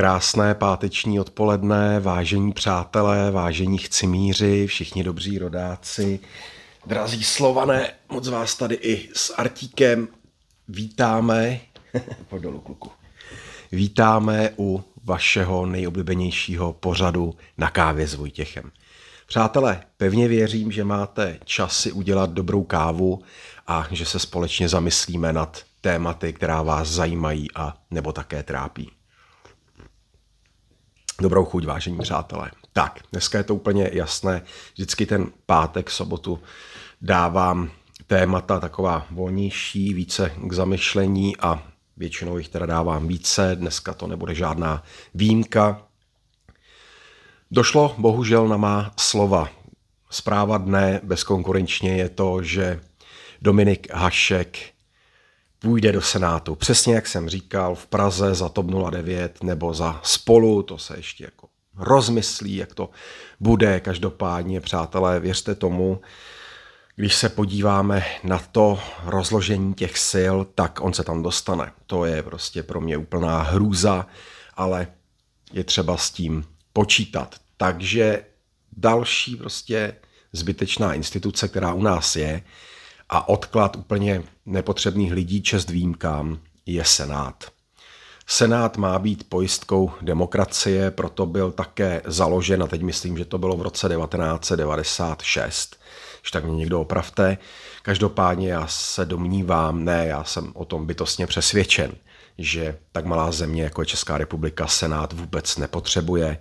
Krásné páteční odpoledne, vážení přátelé, vážení chcimíři, všichni dobří rodáci, drazí slované, moc vás tady i s Artíkem vítáme, pojď dolů kluku, vítáme u vašeho nejoblíbenějšího pořadu na kávě s Vojtěchem. Přátelé, pevně věřím, že máte čas si udělat dobrou kávu a že se společně zamyslíme nad tématy, která vás zajímají a nebo také trápí. Dobrou chuť, vážení přátelé. Tak, dneska je to úplně jasné. Vždycky ten pátek, sobotu dávám témata taková volnější, více k zamyšlení a většinou jich teda dávám více. Dneska to nebude žádná výjimka. Došlo bohužel na má slova. Zpráva dne bezkonkurenčně je to, že Dominik Hašek půjde do Senátu. Přesně jak jsem říkal, v Praze za TOP 09 nebo za spolu, to se ještě jako rozmyslí, jak to bude. Každopádně, přátelé, věřte tomu, když se podíváme na to rozložení těch sil, tak on se tam dostane. To je prostě pro mě úplná hrůza, ale je třeba s tím počítat. Takže další prostě zbytečná instituce, která u nás je, a odklad úplně nepotřebných lidí čest výjimkám je Senát. Senát má být pojistkou demokracie, proto byl také založen, a teď myslím, že to bylo v roce 1996, když tak mě někdo opravte. Každopádně já se domnívám, ne, já jsem o tom bytostně přesvědčen, že tak malá země, jako je Česká republika, Senát vůbec nepotřebuje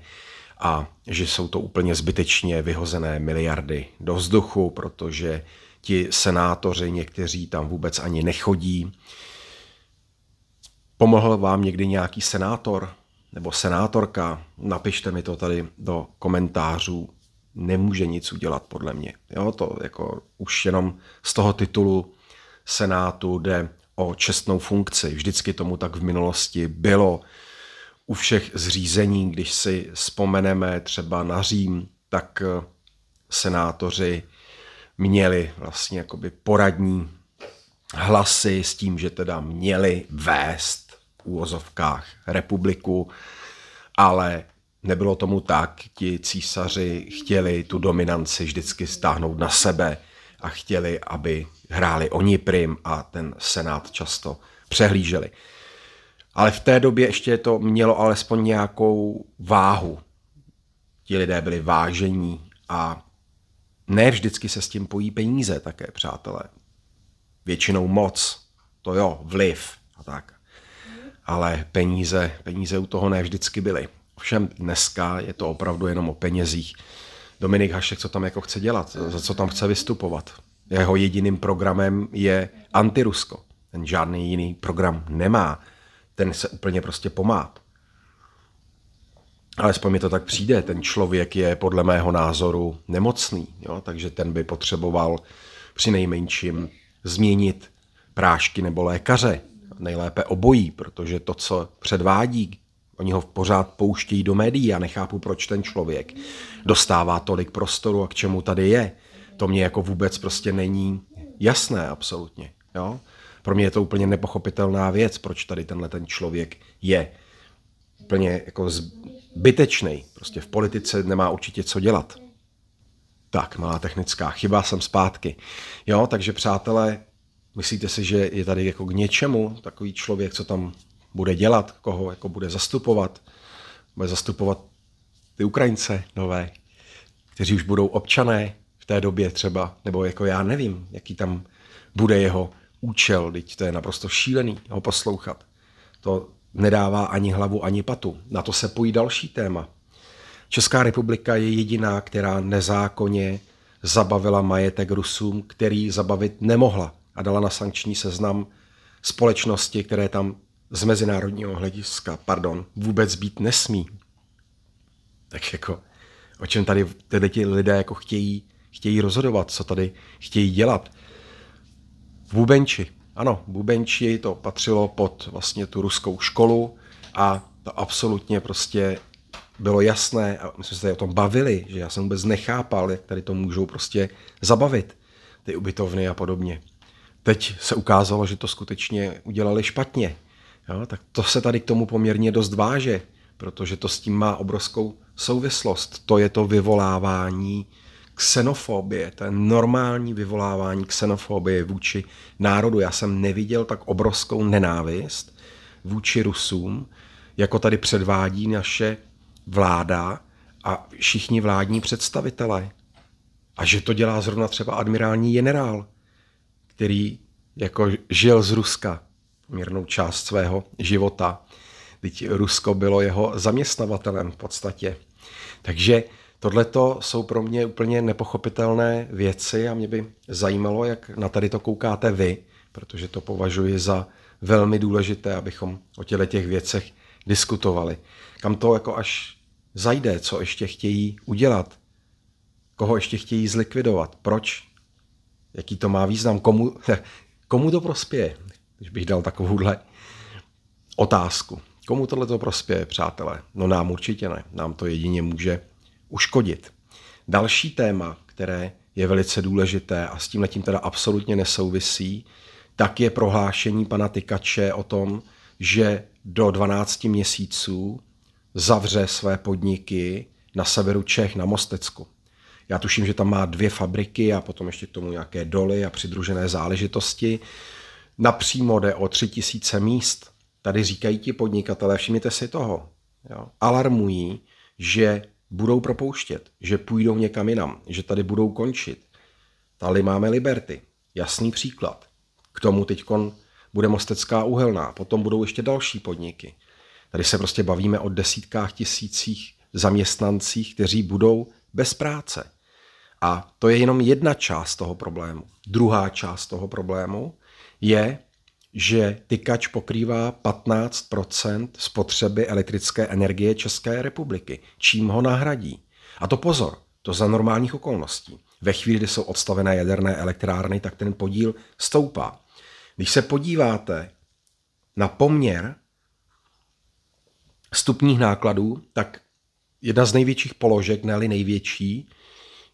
a že jsou to úplně zbytečně vyhozené miliardy do vzduchu, protože ti senátoři, někteří tam vůbec ani nechodí. Pomohl vám někdy nějaký senátor nebo senátorka? Napište mi to tady do komentářů. Nemůže nic udělat podle mě. Jo, to jako už jenom z toho titulu senátu jde o čestnou funkci. Vždycky tomu tak v minulosti bylo. U všech zřízení, když si vzpomeneme třeba na Řím, tak eh, senátoři měli vlastně jakoby poradní hlasy s tím, že teda měli vést v úvozovkách republiku, ale nebylo tomu tak. Ti císaři chtěli tu dominanci vždycky stáhnout na sebe a chtěli, aby hráli oni prim a ten senát často přehlíželi. Ale v té době ještě to mělo alespoň nějakou váhu. Ti lidé byli vážení a ne vždycky se s tím pojí peníze také, přátelé. Většinou moc, to jo, vliv a tak. Ale peníze, peníze u toho ne vždycky byly. Ovšem dneska je to opravdu jenom o penězích. Dominik Hašek, co tam jako chce dělat, za co tam chce vystupovat. Jeho jediným programem je antirusko. Ten žádný jiný program nemá. Ten se úplně prostě pomát alespoň mi to tak přijde, ten člověk je podle mého názoru nemocný, jo? takže ten by potřeboval při nejmenším změnit prášky nebo lékaře, nejlépe obojí, protože to, co předvádí, oni ho pořád pouštějí do médií a nechápu, proč ten člověk dostává tolik prostoru a k čemu tady je. To mě jako vůbec prostě není jasné absolutně. Jo? Pro mě je to úplně nepochopitelná věc, proč tady tenhle ten člověk je úplně jako zbytečný. Prostě v politice nemá určitě co dělat. Tak, malá technická chyba, jsem zpátky. Jo, takže přátelé, myslíte si, že je tady jako k něčemu takový člověk, co tam bude dělat, koho jako bude zastupovat? Bude zastupovat ty Ukrajince nové, kteří už budou občané v té době třeba, nebo jako já nevím, jaký tam bude jeho účel, teď to je naprosto šílený ho poslouchat. To nedává ani hlavu, ani patu. Na to se pojí další téma. Česká republika je jediná, která nezákonně zabavila majetek Rusům, který zabavit nemohla a dala na sankční seznam společnosti, které tam z mezinárodního hlediska, pardon, vůbec být nesmí. Tak jako, o čem tady tedy ti lidé jako chtějí, chtějí rozhodovat, co tady chtějí dělat. V Bubenči, ano, Bubenči to patřilo pod vlastně tu ruskou školu a to absolutně prostě bylo jasné, a my jsme se tady o tom bavili, že já jsem vůbec nechápal, jak tady to můžou prostě zabavit, ty ubytovny a podobně. Teď se ukázalo, že to skutečně udělali špatně. Jo? Tak to se tady k tomu poměrně dost váže, protože to s tím má obrovskou souvislost. To je to vyvolávání ksenofobie, to je normální vyvolávání ksenofobie vůči národu. Já jsem neviděl tak obrovskou nenávist vůči Rusům, jako tady předvádí naše vláda a všichni vládní představitelé. A že to dělá zrovna třeba admirální generál, který jako žil z Ruska poměrnou část svého života. Teď Rusko bylo jeho zaměstnavatelem v podstatě. Takže Tohle jsou pro mě úplně nepochopitelné věci a mě by zajímalo, jak na tady to koukáte vy, protože to považuji za velmi důležité, abychom o těle těch věcech diskutovali. Kam to jako až zajde, co ještě chtějí udělat, koho ještě chtějí zlikvidovat, proč, jaký to má význam, komu, komu to prospěje, když bych dal takovouhle otázku. Komu tohle to prospěje, přátelé? No nám určitě ne. Nám to jedině může uškodit. Další téma, které je velice důležité a s tím letím teda absolutně nesouvisí, tak je prohlášení pana Tykače o tom, že do 12 měsíců zavře své podniky na severu Čech, na Mostecku. Já tuším, že tam má dvě fabriky a potom ještě k tomu nějaké doly a přidružené záležitosti. Napřímo jde o tři tisíce míst. Tady říkají ti podnikatelé, všimněte si toho. Jo. Alarmují, že budou propouštět, že půjdou někam jinam, že tady budou končit. Tady máme Liberty, jasný příklad. K tomu teď bude Mostecká uhelná, potom budou ještě další podniky. Tady se prostě bavíme o desítkách tisících zaměstnancích, kteří budou bez práce. A to je jenom jedna část toho problému. Druhá část toho problému je, že tykač pokrývá 15 spotřeby elektrické energie České republiky. Čím ho nahradí? A to pozor, to za normálních okolností. Ve chvíli, kdy jsou odstavené jaderné elektrárny, tak ten podíl stoupá. Když se podíváte na poměr stupních nákladů, tak jedna z největších položek, ne největší,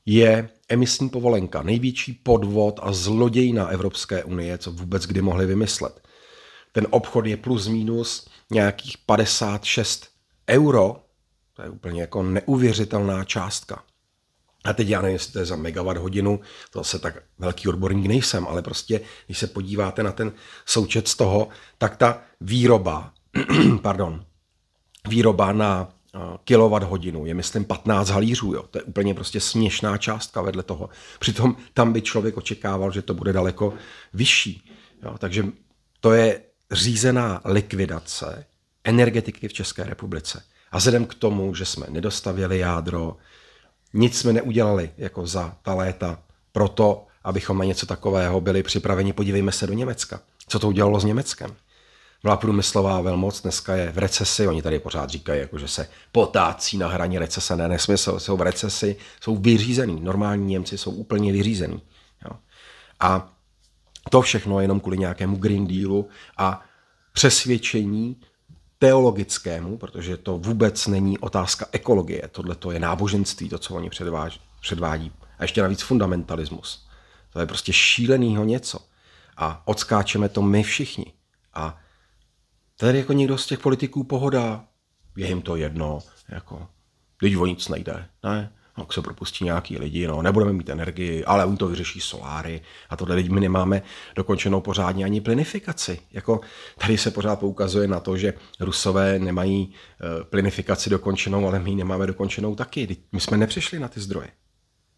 je emisní povolenka, největší podvod a zlodějna Evropské unie, co vůbec kdy mohli vymyslet. Ten obchod je plus minus nějakých 56 euro, to je úplně jako neuvěřitelná částka. A teď já nevím, jestli to je za megawatt hodinu, to zase tak velký odborník nejsem, ale prostě, když se podíváte na ten součet z toho, tak ta výroba, pardon, výroba na hodinu je myslím 15 halířů, jo. to je úplně prostě směšná částka vedle toho. Přitom tam by člověk očekával, že to bude daleko vyšší. Jo. Takže to je řízená likvidace energetiky v České republice. A vzhledem k tomu, že jsme nedostavili jádro, nic jsme neudělali jako za ta léta proto, abychom na něco takového byli připraveni. Podívejme se do Německa. Co to udělalo s Německem? Byla průmyslová velmoc, dneska je v recesi, oni tady pořád říkají, jako, že se potácí na hraně recese, ne, nesmysl, jsou v recesi, jsou vyřízený, normální Němci jsou úplně vyřízený. Jo. A to všechno jenom kvůli nějakému Green Dealu a přesvědčení teologickému, protože to vůbec není otázka ekologie, tohle to je náboženství, to, co oni předváží, předvádí. A ještě navíc fundamentalismus. To je prostě šílenýho něco. A odskáčeme to my všichni. A tady jako někdo z těch politiků pohoda, je jim to jedno, jako, teď o nic nejde, ne, No, se propustí nějaký lidi, no, nebudeme mít energii, ale oni to vyřeší soláry a tohle lidi my nemáme dokončenou pořádně ani plinifikaci. Jako tady se pořád poukazuje na to, že Rusové nemají uh, plinifikaci dokončenou, ale my ji nemáme dokončenou taky. My jsme nepřišli na ty zdroje.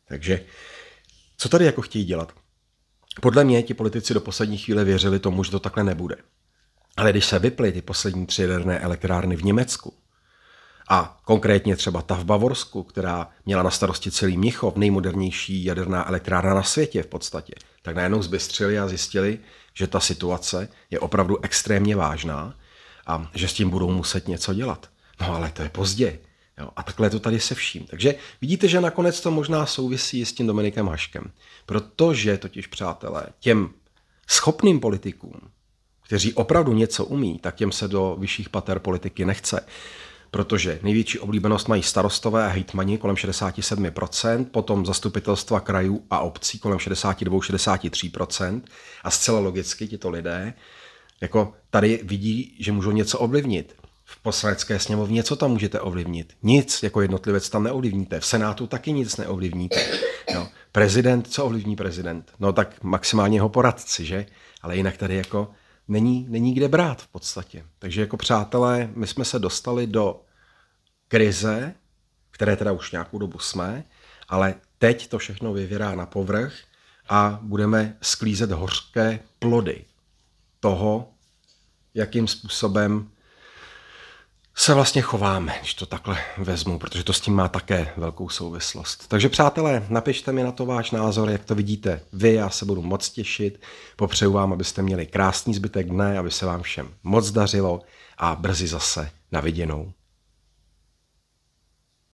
Takže co tady jako chtějí dělat? Podle mě ti politici do poslední chvíle věřili tomu, že to takhle nebude. Ale když se vyply ty poslední tři jaderné elektrárny v Německu, a konkrétně třeba ta v Bavorsku, která měla na starosti celý Mnichov, nejmodernější jaderná elektrárna na světě v podstatě, tak najednou zbystřili a zjistili, že ta situace je opravdu extrémně vážná a že s tím budou muset něco dělat. No ale to je pozdě. Jo, a takhle je to tady se vším. Takže vidíte, že nakonec to možná souvisí s tím Dominikem Haškem. Protože totiž, přátelé, těm schopným politikům, kteří opravdu něco umí, tak těm se do vyšších pater politiky nechce protože největší oblíbenost mají starostové a hejtmani kolem 67%, potom zastupitelstva krajů a obcí kolem 62-63% a zcela logicky tito lidé jako tady vidí, že můžou něco ovlivnit. V poslanecké sněmovně co tam můžete ovlivnit? Nic, jako jednotlivec tam neovlivníte. V Senátu taky nic neovlivníte. No, prezident, co ovlivní prezident? No tak maximálně jeho poradci, že? Ale jinak tady jako není, není kde brát v podstatě. Takže jako přátelé, my jsme se dostali do krize, které teda už nějakou dobu jsme, ale teď to všechno vyvěrá na povrch a budeme sklízet hořké plody toho, jakým způsobem se vlastně chováme, když to takhle vezmu, protože to s tím má také velkou souvislost. Takže přátelé, napište mi na to váš názor, jak to vidíte vy, já se budu moc těšit. Popřeju vám, abyste měli krásný zbytek dne, aby se vám všem moc dařilo a brzy zase na viděnou.